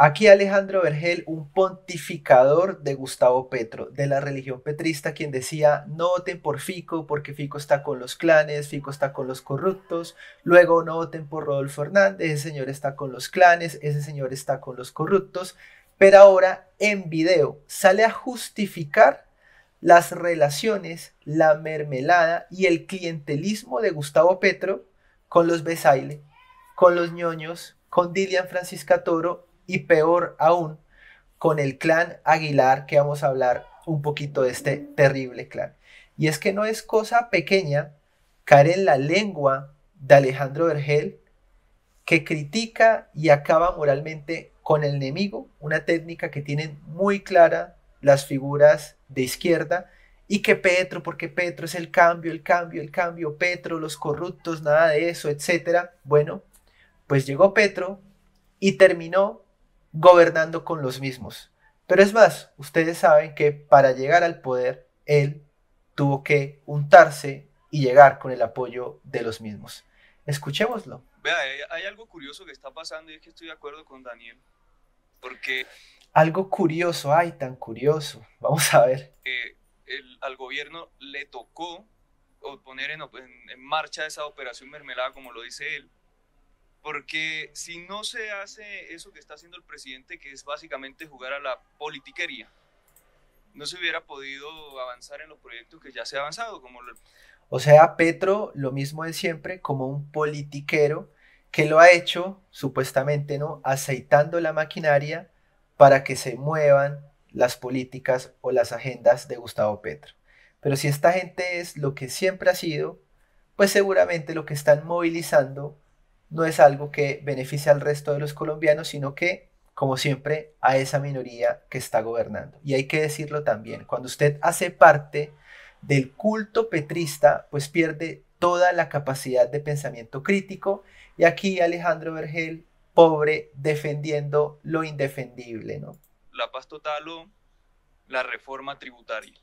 Aquí Alejandro Vergel, un pontificador de Gustavo Petro, de la religión petrista, quien decía, no voten por Fico porque Fico está con los clanes, Fico está con los corruptos, luego no voten por Rodolfo Hernández, ese señor está con los clanes, ese señor está con los corruptos, pero ahora en video sale a justificar las relaciones, la mermelada y el clientelismo de Gustavo Petro con los Besaile, con los ñoños, con Dilian Francisca Toro y peor aún con el clan Aguilar, que vamos a hablar un poquito de este terrible clan. Y es que no es cosa pequeña caer en la lengua de Alejandro Vergel, que critica y acaba moralmente con el enemigo, una técnica que tienen muy clara las figuras de izquierda, y que Petro, porque Petro es el cambio, el cambio, el cambio, Petro, los corruptos, nada de eso, etcétera Bueno, pues llegó Petro y terminó gobernando con los mismos. Pero es más, ustedes saben que para llegar al poder, él tuvo que untarse y llegar con el apoyo de los mismos. Escuchémoslo. Vea, eh, hay, algo curioso que está pasando y es que estoy de acuerdo con Daniel. Porque... Algo curioso, ay, tan curioso. Vamos a ver. al gobierno le tocó poner en marcha esa operación mermelada, como lo dice él porque si no se hace eso que está haciendo el presidente, que es básicamente jugar a la politiquería, no se hubiera podido avanzar en los proyectos que ya se ha avanzado. Como O sea, Petro, lo mismo de siempre, como un politiquero que lo ha hecho, supuestamente, ¿no? Aceitando la maquinaria para que se muevan las políticas o las agendas de Gustavo Petro. Pero si esta gente es lo que siempre ha sido, pues seguramente lo que están movilizando no es algo que beneficie al resto de los colombianos, sino que, como siempre, a esa minoría que está gobernando. Y hay que decirlo también, cuando usted hace parte del culto petrista, pues pierde toda la capacidad de pensamiento crítico. Y aquí Alejandro Vergel, pobre, defendiendo lo indefendible, ¿no? La paz total o la reforma tributaria.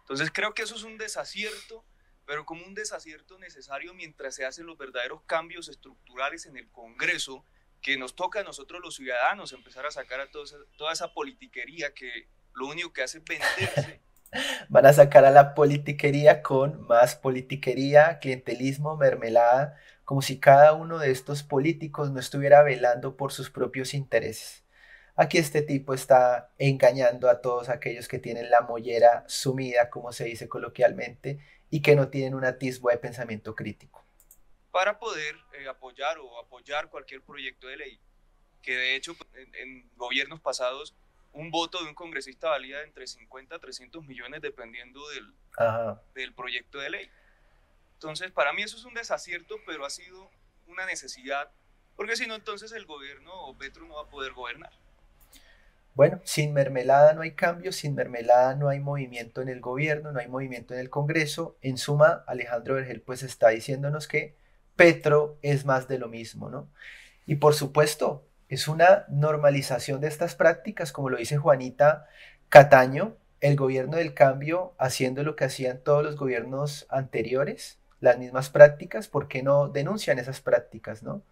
Entonces creo que eso es un desacierto pero como un desacierto necesario mientras se hacen los verdaderos cambios estructurales en el Congreso que nos toca a nosotros los ciudadanos empezar a sacar a toda esa, politiquería que lo único que hace es venderse. Van a sacar a la politiquería con más politiquería, clientelismo, mermelada, como si cada uno de estos políticos no estuviera velando por sus propios intereses. Aquí este tipo está engañando a todos aquellos que tienen la mollera sumida, como se dice coloquialmente, y que no tienen un atisbo de pensamiento crítico. Para poder eh, apoyar o apoyar cualquier proyecto de ley, que de hecho pues, en, gobiernos pasados un voto de un congresista valía entre 50 a 300 millones dependiendo del, del proyecto de ley. Entonces, para mí eso es un desacierto, pero ha sido una necesidad, porque si no, entonces el gobierno o Petro no va a poder gobernar. Bueno, sin mermelada no hay cambio, sin mermelada no hay movimiento en el gobierno, no hay movimiento en el Congreso. En suma, Alejandro Vergel pues está diciéndonos que Petro es más de lo mismo, ¿no? Y por supuesto, es una normalización de estas prácticas, como lo dice Juanita Cataño, el gobierno del cambio haciendo lo que hacían todos los gobiernos anteriores, las mismas prácticas, ¿por qué no denuncian esas prácticas, no?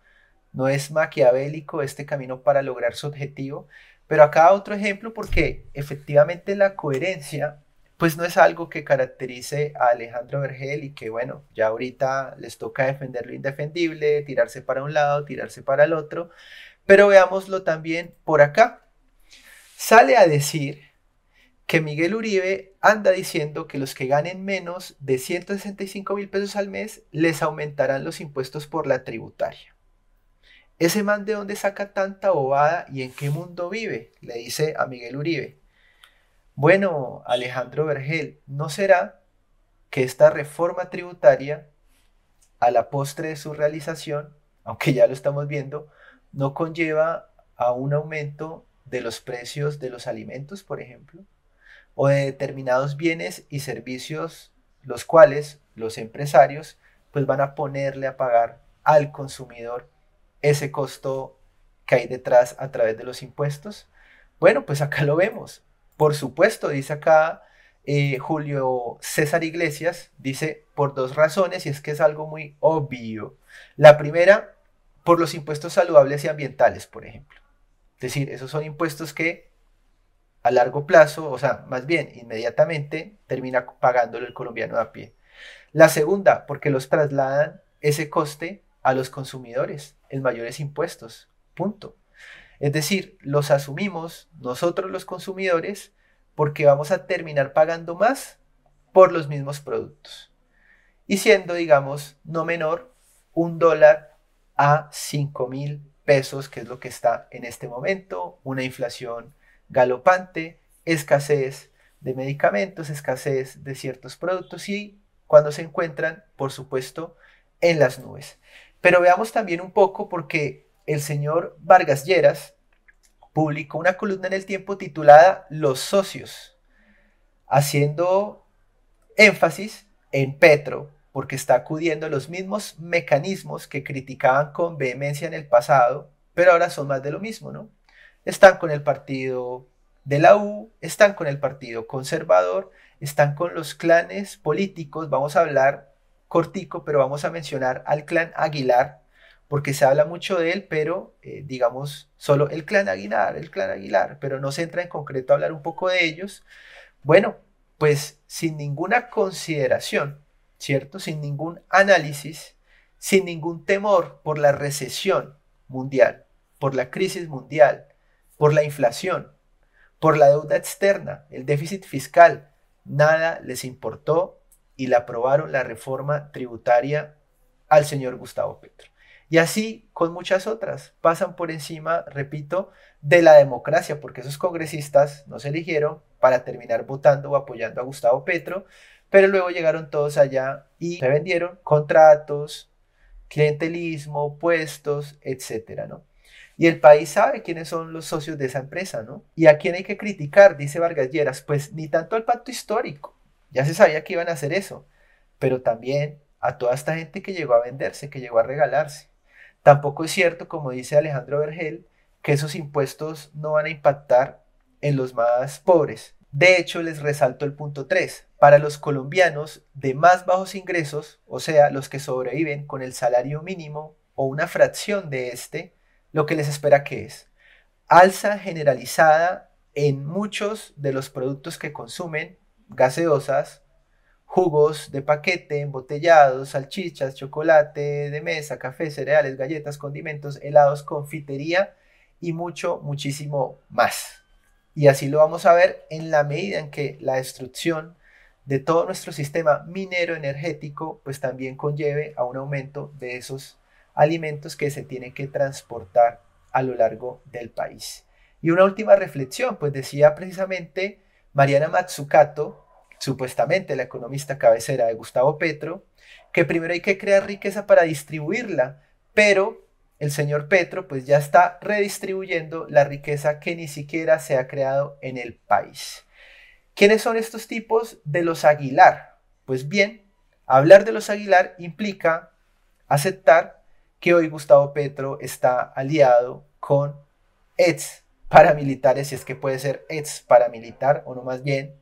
No es maquiavélico este camino para lograr su objetivo, pero acá otro ejemplo porque efectivamente la coherencia pues no es algo que caracterice a Alejandro Vergel y que bueno, ya ahorita les toca defender lo indefendible, tirarse para un lado, tirarse para el otro, pero veámoslo también por acá. Sale a decir que Miguel Uribe anda diciendo que los que ganen menos de 165 mil pesos al mes les aumentarán los impuestos por la tributaria. ¿Ese man de dónde saca tanta bobada y en qué mundo vive? Le dice a Miguel Uribe. Bueno, Alejandro Vergel, ¿no será que esta reforma tributaria, a la postre de su realización, aunque ya lo estamos viendo, no conlleva a un aumento de los precios de los alimentos, por ejemplo, o de determinados bienes y servicios, los cuales los empresarios pues van a ponerle a pagar al consumidor ese costo que hay detrás a través de los impuestos? Bueno, pues acá lo vemos. Por supuesto, dice acá eh, Julio César Iglesias, dice por dos razones y es que es algo muy obvio. La primera, por los impuestos saludables y ambientales, por ejemplo. Es decir, esos son impuestos que a largo plazo, o sea, más bien inmediatamente, termina pagándolo el colombiano a pie. La segunda, porque los trasladan ese coste a los consumidores en mayores impuestos, punto. Es decir, los asumimos nosotros los consumidores porque vamos a terminar pagando más por los mismos productos. Y siendo, digamos, no menor, un dólar a 5 mil pesos, que es lo que está en este momento, una inflación galopante, escasez de medicamentos, escasez de ciertos productos y cuando se encuentran, por supuesto, en las nubes. Pero veamos también un poco porque el señor Vargas Lleras publicó una columna en el tiempo titulada Los socios, haciendo énfasis en Petro, porque está acudiendo a los mismos mecanismos que criticaban con vehemencia en el pasado, pero ahora son más de lo mismo, ¿no? Están con el partido de la U, están con el partido conservador, están con los clanes políticos, vamos a hablar cortico, pero vamos a mencionar al clan Aguilar, porque se habla mucho de él, pero eh, digamos solo el clan Aguilar, el clan Aguilar, pero no se entra en concreto a hablar un poco de ellos. Bueno, pues sin ninguna consideración, ¿cierto? Sin ningún análisis, sin ningún temor por la recesión mundial, por la crisis mundial, por la inflación, por la deuda externa, el déficit fiscal, nada les importó y le aprobaron la reforma tributaria al señor Gustavo Petro. Y así con muchas otras. Pasan por encima, repito, de la democracia, porque esos congresistas no se eligieron para terminar votando o apoyando a Gustavo Petro, pero luego llegaron todos allá y se vendieron contratos, clientelismo, puestos, etcétera, ¿no? Y el país sabe quiénes son los socios de esa empresa, ¿no? ¿Y a quién hay que criticar? Dice Vargas Lleras. Pues ni tanto al pacto histórico, ya se sabía que iban a hacer eso, pero también a toda esta gente que llegó a venderse, que llegó a regalarse. Tampoco es cierto, como dice Alejandro Vergel, que esos impuestos no van a impactar en los más pobres. De hecho, les resalto el punto 3. Para los colombianos de más bajos ingresos, o sea, los que sobreviven con el salario mínimo o una fracción de este, lo que les espera que es alza generalizada en muchos de los productos que consumen gaseosas, jugos de paquete, embotellados, salchichas, chocolate de mesa, café, cereales, galletas, condimentos, helados, confitería y mucho, muchísimo más. Y así lo vamos a ver en la medida en que la destrucción de todo nuestro sistema minero energético pues también conlleve a un aumento de esos alimentos que se tienen que transportar a lo largo del país. Y una última reflexión, pues decía precisamente Mariana Matsukato, supuestamente la economista cabecera de Gustavo Petro, que primero hay que crear riqueza para distribuirla, pero el señor Petro pues ya está redistribuyendo la riqueza que ni siquiera se ha creado en el país. ¿Quiénes son estos tipos de los Aguilar? Pues bien, hablar de los Aguilar implica aceptar que hoy Gustavo Petro está aliado con ex paramilitares, si es que puede ser ex paramilitar o no más bien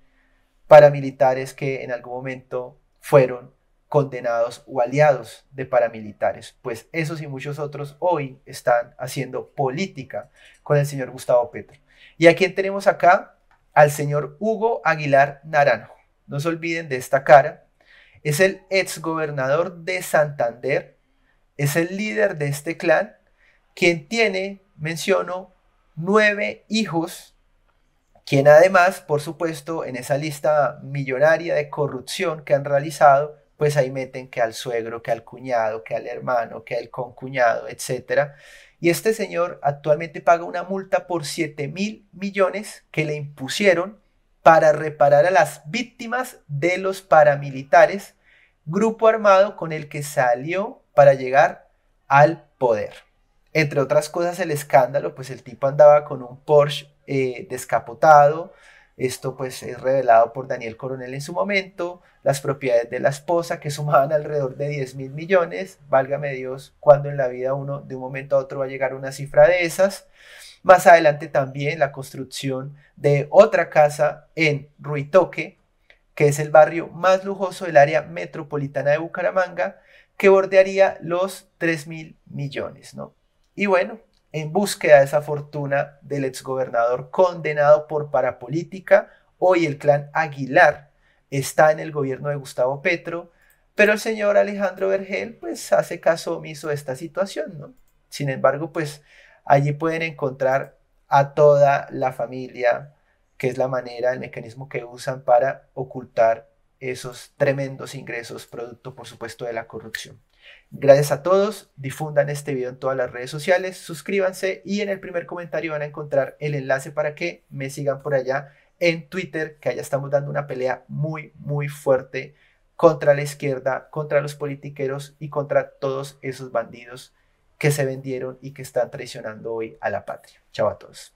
paramilitares que en algún momento fueron condenados o aliados de paramilitares. Pues esos y muchos otros hoy están haciendo política con el señor Gustavo Petro. ¿Y a tenemos acá? Al señor Hugo Aguilar Naranjo. No se olviden de esta cara. Es el exgobernador de Santander, es el líder de este clan, quien tiene, menciono, nueve hijos quien además, por supuesto, en esa lista millonaria de corrupción que han realizado, pues ahí meten que al suegro, que al cuñado, que al hermano, que al concuñado, etc. Y este señor actualmente paga una multa por 7 mil millones que le impusieron para reparar a las víctimas de los paramilitares, grupo armado con el que salió para llegar al poder. Entre otras cosas, el escándalo, pues el tipo andaba con un Porsche eh, descapotado. Esto pues es revelado por Daniel Coronel en su momento, las propiedades de la esposa que sumaban alrededor de 10 mil millones, válgame Dios, cuando en la vida uno de un momento a otro va a llegar a una cifra de esas. Más adelante también la construcción de otra casa en Ruitoque, que es el barrio más lujoso del área metropolitana de Bucaramanga, que bordearía los 3 mil millones, ¿no? Y bueno, en búsqueda de esa fortuna del exgobernador condenado por parapolítica. Hoy el clan Aguilar está en el gobierno de Gustavo Petro, pero el señor Alejandro Vergel pues hace caso omiso de esta situación, ¿no? Sin embargo, pues allí pueden encontrar a toda la familia, que es la manera, el mecanismo que usan para ocultar esos tremendos ingresos, producto por supuesto de la corrupción. Gracias a todos, difundan este video en todas las redes sociales, suscríbanse y en el primer comentario van a encontrar el enlace para que me sigan por allá en Twitter, que allá estamos dando una pelea muy, muy fuerte contra la izquierda, contra los politiqueros y contra todos esos bandidos que se vendieron y que están traicionando hoy a la patria. Chao a todos.